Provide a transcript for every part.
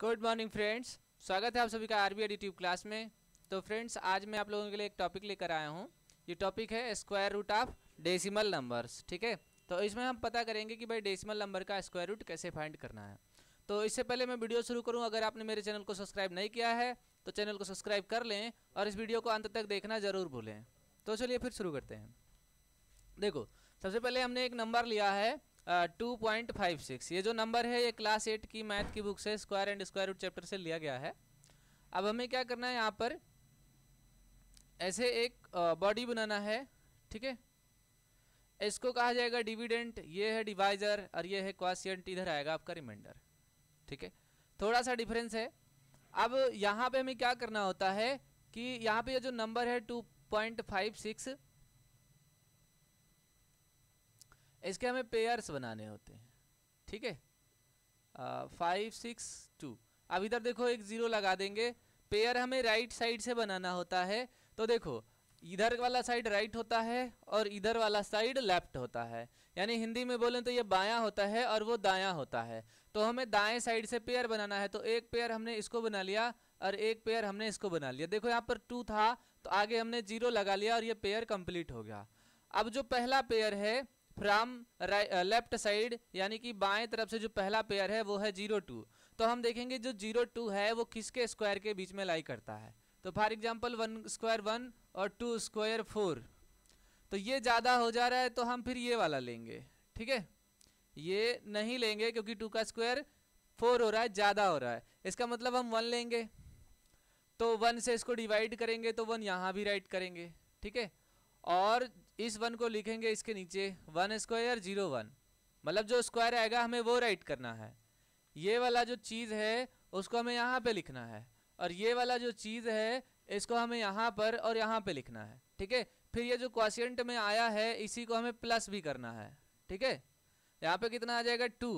good morning friends स्वागत है आप सभी का आर बी एडिटिव क्लास में तो फ्रेंड्स आज मैं आप लोगों के लिए एक टॉपिक लेकर आया हूँ ये टॉपिक है square root of decimal numbers ठीक है तो इसमें हम पता करेंगे कि भाई डेसिमल नंबर का स्क्वायर रूट कैसे फाइंड करना है तो इससे पहले मैं वीडियो शुरू करूँ अगर आपने मेरे चैनल को सब्सक्राइब नहीं किया है तो चैनल को सब्सक्राइब कर लें और इस वीडियो को अंत तक देखना ज़रूर भूलें तो चलिए फिर शुरू करते हैं देखो सबसे पहले हमने एक नंबर लिया है टू पॉइंट फाइव सिक्स ये जो नंबर है ये क्लास एट की मैथ की बुक से square and square root chapter से लिया गया है अब हमें क्या करना है यहाँ पर ऐसे एक बॉडी बनाना है ठीक है इसको कहा जाएगा डिविडेंट ये है डिवाइजर और ये है क्वाशियंट इधर आएगा आपका रिमाइंडर ठीक है थोड़ा सा डिफरेंस है अब यहाँ पे हमें क्या करना होता है कि यहाँ पे जो नंबर है टू पॉइंट फाइव सिक्स इसके हमें पेयर्स बनाने होते हैं ठीक है फाइव सिक्स टू अब इधर देखो एक ज़ीरो लगा देंगे पेयर हमें राइट साइड से बनाना होता है तो देखो इधर वाला साइड राइट होता है और इधर वाला साइड लेफ्ट होता है यानी हिंदी में बोलें तो ये बायां होता है और वो दायां होता है तो हमें दाएं साइड से पेयर बनाना है तो एक पेयर हमने इसको बना लिया और एक पेयर हमने इसको बना लिया देखो यहाँ पर टू था तो आगे हमने जीरो लगा लिया और ये पेयर कंप्लीट हो गया अब जो पहला पेयर है फ्रॉम लेफ्ट साइड यानी कि बाएं तरफ से जो पहला पेयर है वो है जीरो टू तो हम देखेंगे जो जीरो टू है वो किसके स्क्वायर के बीच में लाई करता है तो for example one square one और टू स्क्वायर फोर तो ये ज़्यादा हो जा रहा है तो हम फिर ये वाला लेंगे ठीक है ये नहीं लेंगे क्योंकि टू का स्क्वायर फोर हो रहा है ज़्यादा हो रहा है इसका मतलब हम वन लेंगे तो वन से इसको डिवाइड करेंगे तो वन यहाँ भी राइट करेंगे ठीक है और इस वन को लिखेंगे इसके नीचे वन स्क्वायर जीरो वन मतलब जो स्क्वायर आएगा हमें वो राइट करना है ये वाला जो चीज़ है उसको हमें यहाँ पे लिखना है और ये वाला जो चीज़ है इसको हमें यहाँ पर और यहाँ पे लिखना है ठीक है फिर ये जो क्वाशियंट में आया है इसी को हमें प्लस भी करना है ठीक है यहाँ पे कितना आ जाएगा टू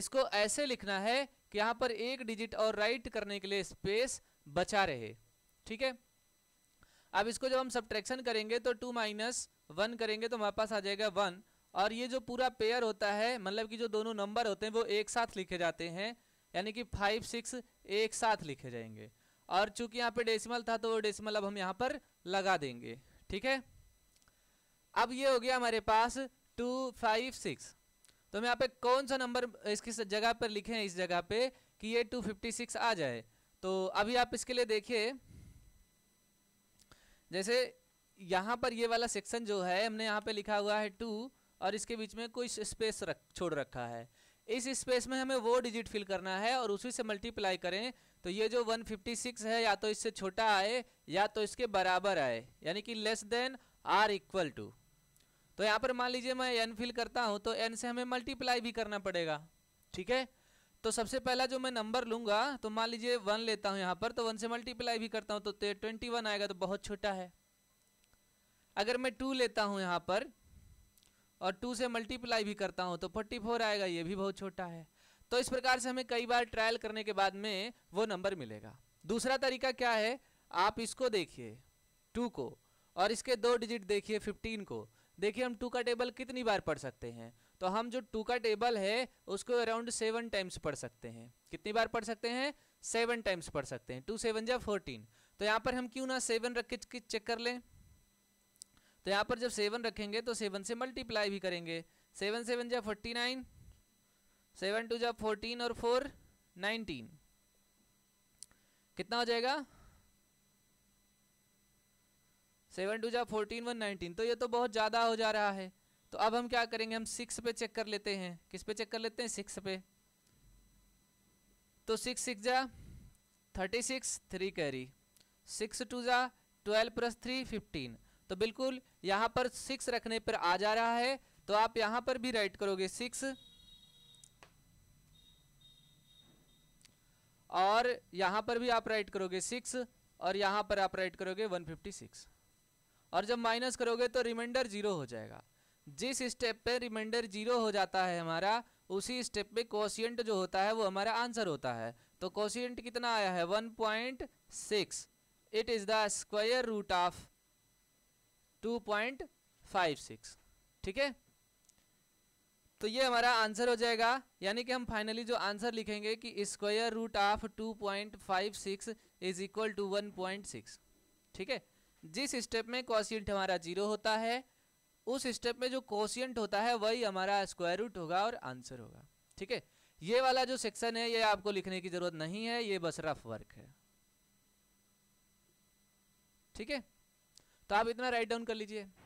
इसको ऐसे लिखना है कि यहाँ पर एक डिजिट और राइट करने के लिए स्पेस बचा रहे ठीक है अब इसको जब हम सब्ट्रैक्शन करेंगे तो टू माइनस वन करेंगे तो हमारे पास आ जाएगा वन और ये जो पूरा पेयर होता है मतलब कि जो दोनों नंबर होते हैं वो एक साथ लिखे जाते हैं यानी कि फाइव सिक्स एक साथ लिखे जाएंगे और चूंकि यहाँ पे डेसिमल था तो वो डेसिमल अब हम यहाँ पर लगा देंगे ठीक है अब ये हो गया हमारे पास टू फाइव सिक्स तो हम यहाँ पे कौन सा नंबर इसकी जगह पर लिखे हैं इस जगह पे कि ये टू फिफ्टी सिक्स आ जाए तो अभी आप इसके लिए देखिए जैसे यहाँ पर ये वाला सेक्शन जो है हमने यहाँ पे लिखा हुआ है टू और इसके बीच में कोई स्पेस रख छोड़ रखा है इस स्पेस में हमें वो डिजिट फिल करना है और उसी से मल्टीप्लाई करें तो ये जो 156 है या तो इससे छोटा आए या तो इसके बराबर आए यानी कि less than or equal to तो यहाँ पर मान लीजिए मैं एन फिल करता हूँ तो एन से हमें मल्टीप्लाई भी करना पड़ेगा ठीक है तो सबसे पहला जो मैं नंबर लूंगा तो मान लीजिए वन लेता हूं यहां पर तो वन से मल्टीप्लाई भी करता हूं तो ट्वेंटी वन आएगा तो बहुत छोटा है अगर मैं टू लेता हूं यहां पर और टू से मल्टीप्लाई भी करता हूं तो फोर्टी फोर आएगा ये भी बहुत छोटा है तो इस प्रकार से हमें कई बार ट्रायल करने के बाद में वो नंबर मिलेगा दूसरा तरीका क्या है आप इसको देखिए टू को और इसके दो डिजिट देखिए फिफ्टीन को देखिए हम टू का टेबल कितनी बार पढ़ सकते हैं तो हम जो टू का टेबल है उसको अराउंड सेवन टाइम्स पढ़ सकते हैं कितनी बार पढ़ सकते हैं सेवन टाइम्स पढ़ सकते हैं टू सेवन या फोर्टीन तो यहाँ पर हम क्यों ना सेवन रख के चेक कर लें तो यहाँ पर जब सेवन रखेंगे तो सेवन से मल्टीप्लाई भी करेंगे सेवन सेवन जा फोर्टी नाइन सेवन टू जा फोर्टीन और फोर नाइनटीन कितना हो जाएगा सेवन टू जा फोर्टीन वन नाइनटीन तो ये तो बहुत ज़्यादा हो जा रहा है तो अब हम क्या करेंगे हम सिक्स पे चेक कर लेते हैं किस पे चेक कर लेते हैं सिक्स पे तो सिक्स सिक्स जा thirty six three carry six two जा ट्वेल्व प्लस थ्री फिफ्टीन तो बिल्कुल यहाँ पर सिक्स रखने पर आ जा रहा है तो आप यहाँ पर भी राइट करोगे सिक्स और यहाँ पर भी आप राइट करोगे सिक्स और यहाँ पर आप राइट करोगे वन फिफ्टी सिक्स और जब माइनस करोगे तो रिमाइंडर जीरो हो जाएगा जिस स्टेप पे रिमाइंडर जीरो हो जाता है हमारा उसी स्टेप पे कोशियंट जो होता है वो हमारा आंसर होता है तो कोशियंट कितना आया है one point six it is the square root of two point five six ठीक है तो ये हमारा आंसर हो जाएगा यानी कि हम फाइनली जो आंसर लिखेंगे कि square root of two point five six is equal to one point six ठीक है जिस स्टेप में कॉशियंट हमारा जीरो होता है उस स्टेप में जो कोशियंट होता है वही हमारा स्क्वायर रूट होगा और आंसर होगा ठीक है ये वाला जो सेक्शन है ये आपको लिखने की ज़रूरत नहीं है ये बस रफ वर्क है ठीक है तो आप इतना राइट डाउन कर लीजिए